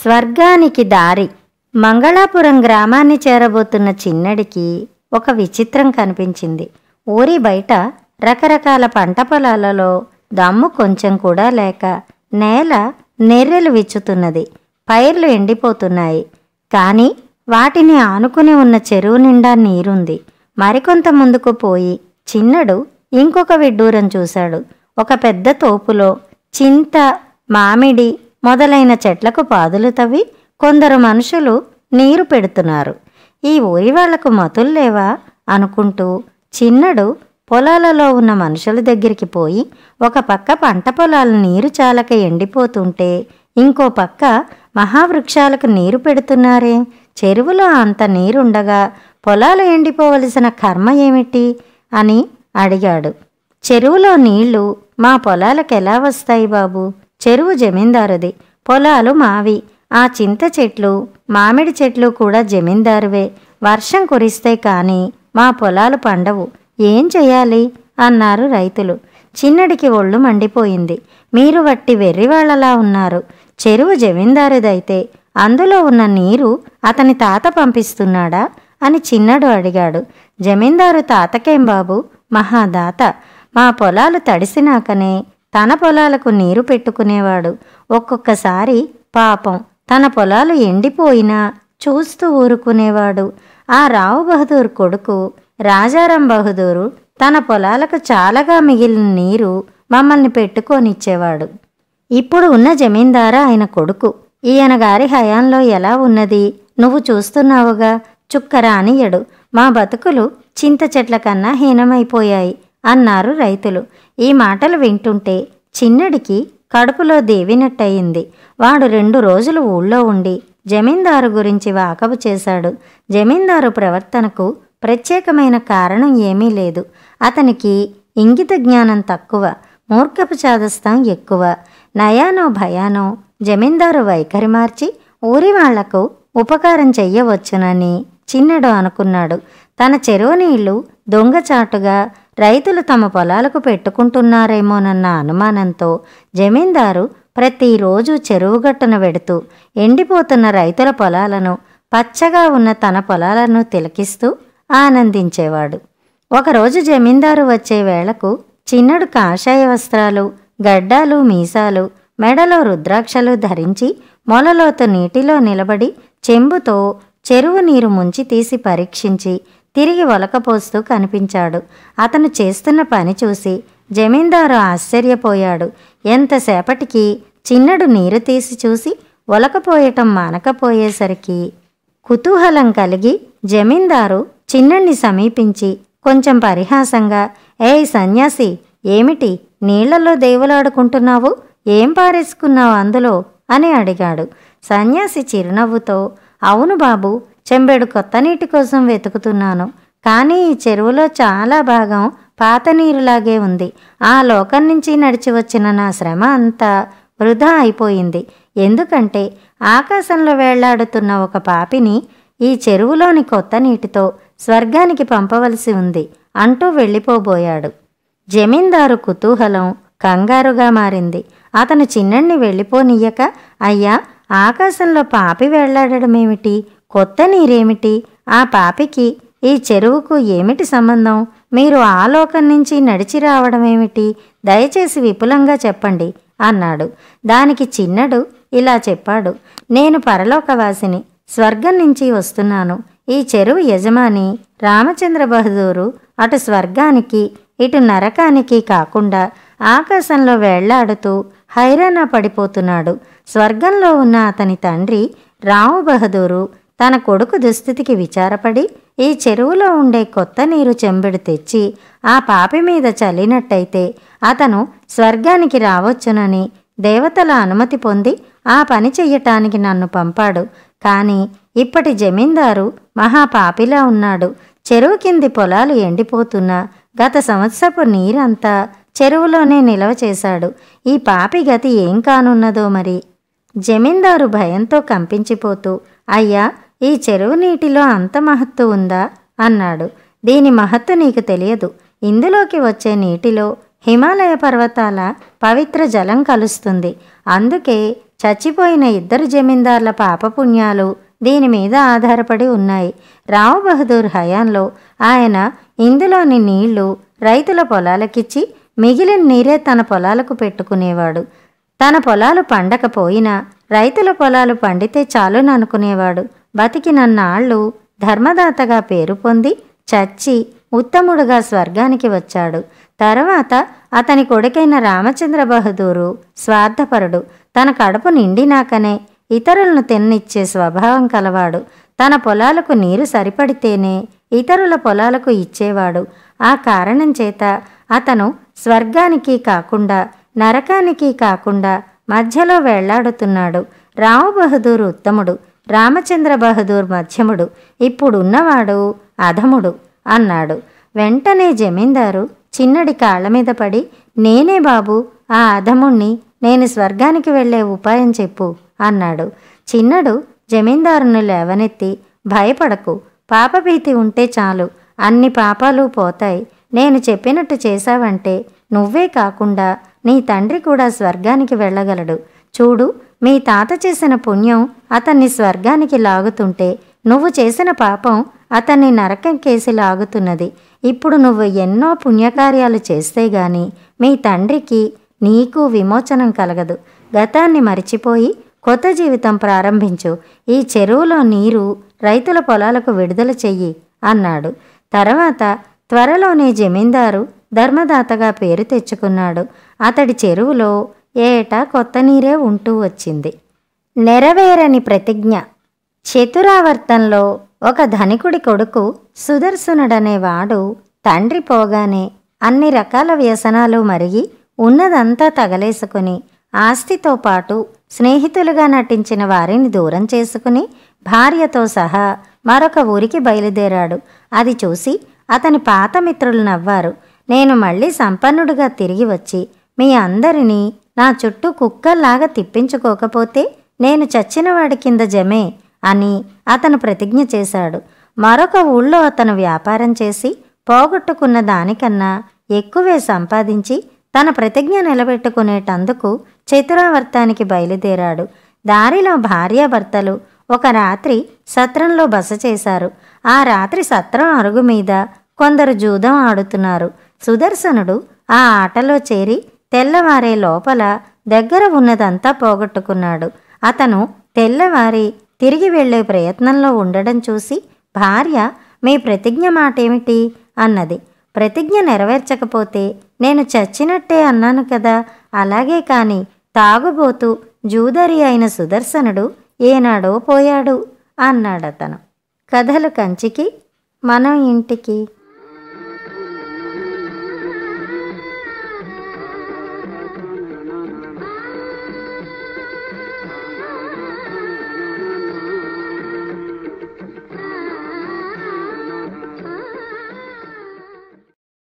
స్వర్గానికి దారి మంగళాపురం గ్రామాన్ని చేరబోతున్న చిన్నడికి ఒక విచిత్రం కనిపించింది ఊరి బయట రకరకాల పంట పొలాలలో దమ్ము కొంచెం కూడా లేక నేల నెర్రెలు విచ్చుతున్నది పైర్లు ఎండిపోతున్నాయి కానీ వాటిని ఆనుకుని ఉన్న చెరువు నిండా నీరుంది మరికొంత ముందుకు పోయి చిన్నడు ఇంకొక విడ్డూరం చూశాడు ఒక పెద్ద తోపులో చింత మామిడి మొదలైన చెట్లకు పాదులు తవ్వి కొందరు మనుషులు నీరు పెడుతున్నారు ఈ ఊరి వాళ్లకు మతుల్లేవా అనుకుంటూ చిన్నడు పొలాలలో ఉన్న మనుషుల దగ్గరికి పోయి ఒక పక్క పంట పొలాల నీరు చాలక ఎండిపోతుంటే ఇంకో పక్క మహావృక్షాలకు నీరు పెడుతున్నారే చెరువులో అంత నీరుండగా పొలాలు ఎండిపోవలసిన కర్మ ఏమిటి అని అడిగాడు చెరువులో నీళ్లు మా పొలాలకు ఎలా వస్తాయి బాబు చెరువు జమీందారుది పొలాలు మావి ఆ చింత చెట్లు మామిడి చెట్లు కూడా జమీందారువే వర్షం కురిస్తే కానీ మా పొలాలు పండవు ఏం చేయాలి అన్నారు రైతులు చిన్నడికి ఒళ్ళు మండిపోయింది మీరు వట్టి వెర్రివాళ్లలా ఉన్నారు చెరువు జమీందారుదైతే అందులో ఉన్న నీరు అతని తాత పంపిస్తున్నాడా అని చిన్నడు అడిగాడు జమీందారు తాతకేం బాబు మహాదాత మా పొలాలు తడిసినాకనే తన పొలాలకు నీరు పెట్టుకునేవాడు ఒక్కొక్కసారి పాపం తన పొలాలు ఎండిపోయినా చూస్తూ ఊరుకునేవాడు ఆ రావు బహదూర్ కొడుకు రాజారాం బహదూరు తన పొలాలకు చాలాగా మిగిలిన నీరు మమ్మల్ని పెట్టుకొనిచ్చేవాడు ఇప్పుడు ఉన్న జమీందారా ఆయన కొడుకు ఈయన గారి హయాంలో ఎలా ఉన్నది నువ్వు చూస్తున్నావుగా అనియడు మా బతుకులు చింత చెట్ల కన్నా హీనమైపోయాయి అన్నారు రైతులు ఈ మాటలు వింటుంటే చిన్నడికి కడుపులో దేవినట్టయింది వాడు రెండు రోజులు ఊళ్ళో ఉండి జమీందారు గురించి వాకబు చేశాడు జమీందారు ప్రవర్తనకు ప్రత్యేకమైన కారణం ఏమీ లేదు అతనికి ఇంగిత జ్ఞానం తక్కువ మూర్ఖపు చాదస్తం ఎక్కువ నయానో భయానో జమీందారు వైఖరి మార్చి ఊరి వాళ్లకు ఉపకారం చెయ్యవచ్చునని చిన్నడు అనుకున్నాడు తన చెరువు నీళ్లు దొంగచాటుగా రైతులు తమ పొలాలకు పెట్టుకుంటున్నారేమోనన్న అనుమానంతో జమీందారు ప్రతిరోజు చెరువుగట్టను వెడుతూ ఎండిపోతున్న రైతుల పొలాలను పచ్చగా ఉన్న తన పొలాలను తిలకిస్తూ ఆనందించేవాడు ఒకరోజు జమీందారు వచ్చే వేళకు చిన్నడు కాషాయ వస్త్రాలు గడ్డాలు మీసాలు మెడలో రుద్రాక్షలు ధరించి మొలలోత నీటిలో నిలబడి చెంబుతో చెరువు నీరు ముంచి తీసి పరీక్షించి తిరిగి ఒలకపోస్తూ కనిపించాడు అతను చేస్తున్న పని చూసి జమీందారు ఆశ్చర్యపోయాడు ఎంతసేపటికి చిన్నడు నీరు తీసి చూసి ఒలకపోయటం మానకపోయేసరికి కుతూహలం కలిగి జమీందారు చిన్నణ్ణి సమీపించి కొంచెం పరిహాసంగా ఏ సన్యాసి ఏమిటి నీళ్లలో దేవులాడుకుంటున్నావు ఏం పారేసుకున్నావు అందులో అని అడిగాడు సన్యాసి చిరునవ్వుతో అవును బాబు చెంబెడు కొత్త నీటి కోసం వెతుకుతున్నాను కానీ ఈ చెరువులో చాలా భాగం పాత నీరులాగే ఉంది ఆ లోకం నుంచి నడిచి వచ్చిన నా శ్రమ అంతా వృధా అయిపోయింది ఎందుకంటే ఆకాశంలో వేళ్లాడుతున్న ఒక పాపిని ఈ చెరువులోని కొత్త నీటితో స్వర్గానికి పంపవలసి ఉంది అంటూ వెళ్ళిపోబోయాడు జమీందారు కుతూహలం కంగారుగా మారింది అతను చిన్నణ్ణి వెళ్ళిపోనియ్యక అయ్యా ఆకాశంలో పాపి వెళ్లాడమేమిటి కొత్త నీరేమిటి ఆ పాపికి ఈ చెరువుకు ఏమిటి సంబంధం మీరు ఆ లోకం నుంచి నడిచి రావడమేమిటి దయచేసి విపులంగా చెప్పండి అన్నాడు దానికి చిన్నడు ఇలా చెప్పాడు నేను పరలోకవాసిని స్వర్గం నుంచి వస్తున్నాను ఈ చెరువు యజమాని రామచంద్ర బహదూరు అటు స్వర్గానికి ఇటు నరకానికి కాకుండా ఆకాశంలో వేళ్లాడుతూ హైరాణ పడిపోతున్నాడు స్వర్గంలో ఉన్న అతని తండ్రి రావు బహదూరు తన కొడుకు దుస్థితికి విచారపడి ఈ చెరువులో ఉండే కొత్త నీరు చెంబెడు తెచ్చి ఆ పాపి మీద చల్లినట్టయితే అతను స్వర్గానికి రావచ్చునని దేవతల అనుమతి పొంది ఆ పని చెయ్యటానికి నన్ను పంపాడు కానీ ఇప్పటి జమీందారు మహాపాపిలా ఉన్నాడు చెరువు కింది పొలాలు ఎండిపోతున్నా గత సంవత్సరపు నీరంతా చెరువులోనే నిలవ చేశాడు ఈ పాపి గతి ఏం కానున్నదో మరి జమీందారు భయంతో కంపించిపోతూ అయ్యా ఈ చెరువు నీటిలో అంత మహత్తు ఉందా అన్నాడు దీని మహత్తు నీకు తెలియదు ఇందులోకి వచ్చే నీటిలో హిమాలయ పర్వతాల పవిత్ర జలం కలుస్తుంది అందుకే చచ్చిపోయిన ఇద్దరు జమీందార్ల పాపపుణ్యాలు దీని మీద ఆధారపడి ఉన్నాయి రావు బహదూర్ హయాంలో ఆయన ఇందులోని నీళ్లు రైతుల పొలాలకిచ్చి మిగిలిన నీరే తన పొలాలకు పెట్టుకునేవాడు తన పొలాలు పండకపోయినా రైతుల పొలాలు పండితే చాలుననుకునేవాడు బతికినన్నాళ్ళు ధర్మదాతగా పేరు పొంది చచ్చి ఉత్తముడుగా స్వర్గానికి వచ్చాడు తర్వాత అతని కొడుకైన రామచంద్ర బహదూరు స్వార్థపరుడు తన కడుపు నిండినాకనే ఇతరులను తెన్నిచ్చే స్వభావం కలవాడు తన పొలాలకు నీరు సరిపడితేనే ఇతరుల పొలాలకు ఇచ్చేవాడు ఆ కారణం చేత అతను స్వర్గానికి కాకుండా నరకానికి కాకుండా మధ్యలో వెళ్లాడుతున్నాడు రావు బహదూర్ ఉత్తముడు రామచంద్ర బహదూర్ మధ్యముడు ఇప్పుడున్నవాడు అధముడు అన్నాడు వెంటనే జమీందారు చిన్నడి కాళ్ళ మీద పడి నేనే బాబు ఆ అధముణ్ణి నేను స్వర్గానికి వెళ్లే ఉపాయం చెప్పు అన్నాడు చిన్నడు జమీందారును లేవనెత్తి భయపడకు పాపభీతి ఉంటే చాలు అన్ని పాపాలు పోతాయి నేను చెప్పినట్టు చేశావంటే నువ్వే కాకుండా నీ తండ్రి కూడా స్వర్గానికి వెళ్ళగలడు చూడు మీ తాత చేసిన పుణ్యం అతన్ని స్వర్గానికి లాగుతుంటే నువ్వు చేసిన పాపం అతన్ని నరకం కేసి లాగుతున్నది ఇప్పుడు నువ్వు ఎన్నో పుణ్యకార్యాలు చేస్తే గాని మీ తండ్రికి నీకు విమోచనం కలగదు గతాన్ని మరిచిపోయి కొత్త జీవితం ప్రారంభించు ఈ చెరువులో నీరు రైతుల పొలాలకు విడుదల చెయ్యి అన్నాడు తర్వాత త్వరలోనే జమీందారు ధర్మదాతగా పేరు తెచ్చుకున్నాడు అతడి చెరువులో ఏటా కొత్త నీరే ఉంటూ వచ్చింది నెరవేరని ప్రతిజ్ఞ చతురావర్తంలో ఒక ధనికుడి కొడుకు సుదర్శనుడనేవాడు తండ్రి పోగానే అన్ని రకాల వ్యసనాలు మరిగి ఉన్నదంతా తగలేసుకుని ఆస్తితో పాటు స్నేహితులుగా నటించిన వారిని దూరం చేసుకుని భార్యతో సహా మరొక ఊరికి బయలుదేరాడు అది చూసి అతని పాత మిత్రులు నవ్వారు నేను మళ్ళీ సంపన్నుడిగా తిరిగి వచ్చి మీ అందరినీ నా చుట్టూ కుక్కల్లాగా తిప్పించుకోకపోతే నేను చచ్చినవాడి కింద జమే అని అతను ప్రతిజ్ఞ చేశాడు మరొక ఊళ్ళో అతను వ్యాపారం చేసి పోగొట్టుకున్న దానికన్నా ఎక్కువే సంపాదించి తన ప్రతిజ్ఞ నిలబెట్టుకునేటందుకు చతురావర్తానికి బయలుదేరాడు దారిలో భార్యాభర్తలు ఒక రాత్రి సత్రంలో బస చేశారు ఆ రాత్రి సత్రం అరుగు మీద కొందరు జూదం ఆడుతున్నారు సుదర్శనుడు ఆ ఆటలో చేరి తెల్లవారే లోపల దగ్గర ఉన్నదంతా పోగొట్టుకున్నాడు అతను తెల్లవారి తిరిగి వెళ్లే ప్రయత్నంలో ఉండడం చూసి భార్య మీ ప్రతిజ్ఞ మాటేమిటి అన్నది ప్రతిజ్ఞ నెరవేర్చకపోతే నేను చచ్చినట్టే అన్నాను కదా అలాగే కాని తాగుబోతూ జూదరి అయిన సుదర్శనుడు ఏనాడో పోయాడు అన్నాడతను కథలు కంచికి మనం ఇంటికి